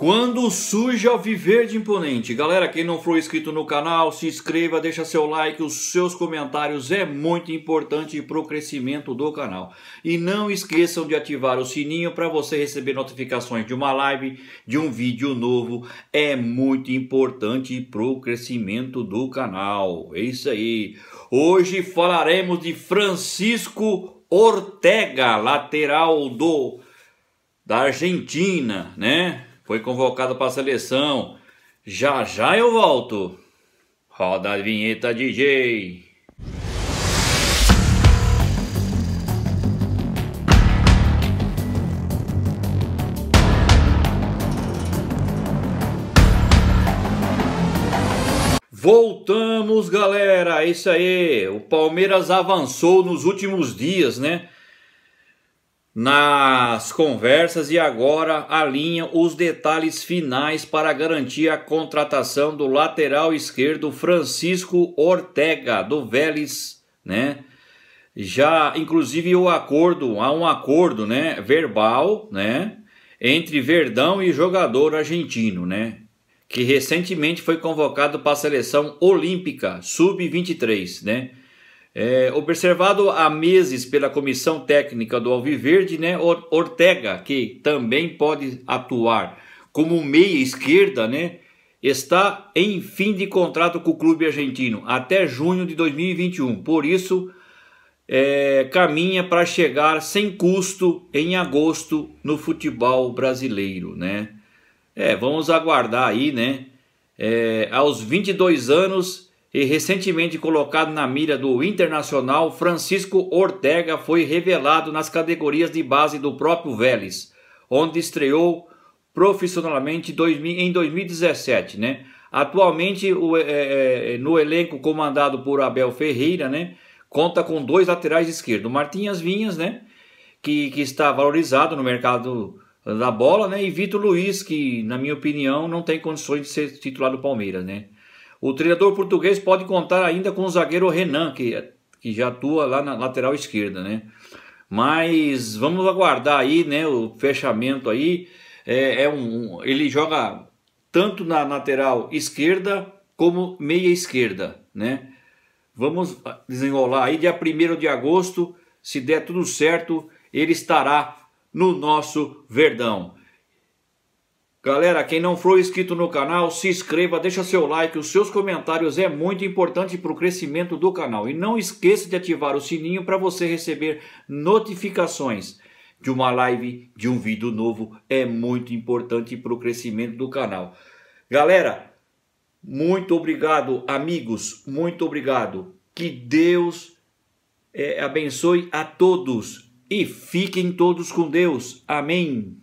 Quando surge ao viver de imponente. Galera, quem não for inscrito no canal, se inscreva, deixa seu like, os seus comentários é muito importante para o crescimento do canal. E não esqueçam de ativar o sininho para você receber notificações de uma live, de um vídeo novo. É muito importante para o crescimento do canal. É isso aí. Hoje falaremos de Francisco Ortega, lateral do da Argentina, né? foi convocado para a seleção. Já já eu volto. Roda a vinheta, DJ. Voltamos, galera. É isso aí. O Palmeiras avançou nos últimos dias, né? nas conversas e agora alinha os detalhes finais para garantir a contratação do lateral esquerdo Francisco Ortega do Vélez, né? Já inclusive o acordo, há um acordo, né, verbal, né, entre Verdão e jogador argentino, né? Que recentemente foi convocado para a seleção olímpica sub-23, né? É, observado há meses pela comissão técnica do Alviverde, né, Ortega, que também pode atuar como meia esquerda, né, está em fim de contrato com o clube argentino até junho de 2021. Por isso, é, caminha para chegar sem custo em agosto no futebol brasileiro, né? É, vamos aguardar aí, né? É, aos 22 anos e recentemente colocado na mira do Internacional, Francisco Ortega foi revelado nas categorias de base do próprio Vélez, onde estreou profissionalmente em 2017, né? Atualmente o, é, é, é, no elenco comandado por Abel Ferreira, né? Conta com dois laterais esquerdos, Martinhas Vinhas, né? Que, que está valorizado no mercado da bola, né? E Vitor Luiz, que na minha opinião não tem condições de ser titular do Palmeiras, né? O treinador português pode contar ainda com o zagueiro Renan, que, é, que já atua lá na lateral esquerda, né? Mas vamos aguardar aí, né? O fechamento aí. É, é um, ele joga tanto na lateral esquerda como meia esquerda, né? Vamos ah, desenrolar aí, dia 1 de agosto, se der tudo certo, ele estará no nosso Verdão. Galera, quem não for inscrito no canal, se inscreva, deixa seu like, os seus comentários é muito importante para o crescimento do canal. E não esqueça de ativar o sininho para você receber notificações de uma live, de um vídeo novo. É muito importante para o crescimento do canal. Galera, muito obrigado, amigos, muito obrigado. Que Deus é, abençoe a todos e fiquem todos com Deus. Amém.